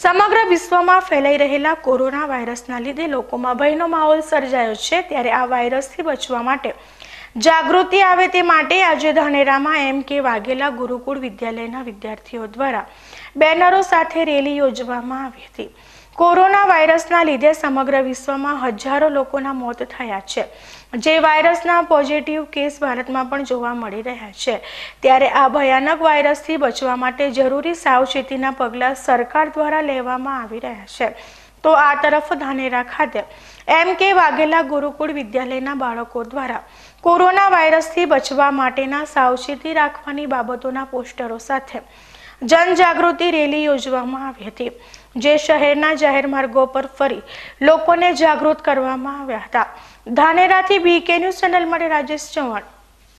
સમગ્ર વિશ્વમાં ફેલાઈ રહેલા કોરોના વાયરસના લીધે લોકોમાં ભયનો માહોલ સર્જાયો છે ત્યારે આ વાયરસથી બચવા માટે જાગૃતિ આવે તે માટે આજે ધનેરામાં એમ કે વાઘેલા ગુરુકુળ વિદ્યાલયના વિદ્યાર્થીઓ દ્વારા બેનરો સાથે રેલી યોજવામાં આવી હતી કોરોના વાયરસના લીધે સમગ્ર વિશ્વમાં હજારો લોકોના મોત થયા છે જે વાયરસના પોઝિટિવ કેસ ભારતમાં પણ જોવા મળી રહ્યા છે ત્યારે આ ભયાનક વાયરસથી બચવા માટે જરૂરી સાવચેતીના પગલાં સરકાર દ્વારા લેવામાં આવી રહ્યા છે તો આ તરફ ધાનેરા ખાતે એમ કે વાઘેલા ગુરુકુળ વિદ્યાલયના બાળકો દ્વારા કોરોના વાયરસથી બચવા માટેના સાવચેતી રાખવાની બાબતોના પોસ્ટરો સાથે જનજાગૃતિ રેલી યોજવામાં આવી હતી જે શહેરના જાહેર માર્ગો પર ફરી લોકોને જાગૃત કરવામાં આવ્યા હતા ધાનેરાથી બીકે ન્યૂઝ ચેનલ માટે રાજેશ ચૌહાણ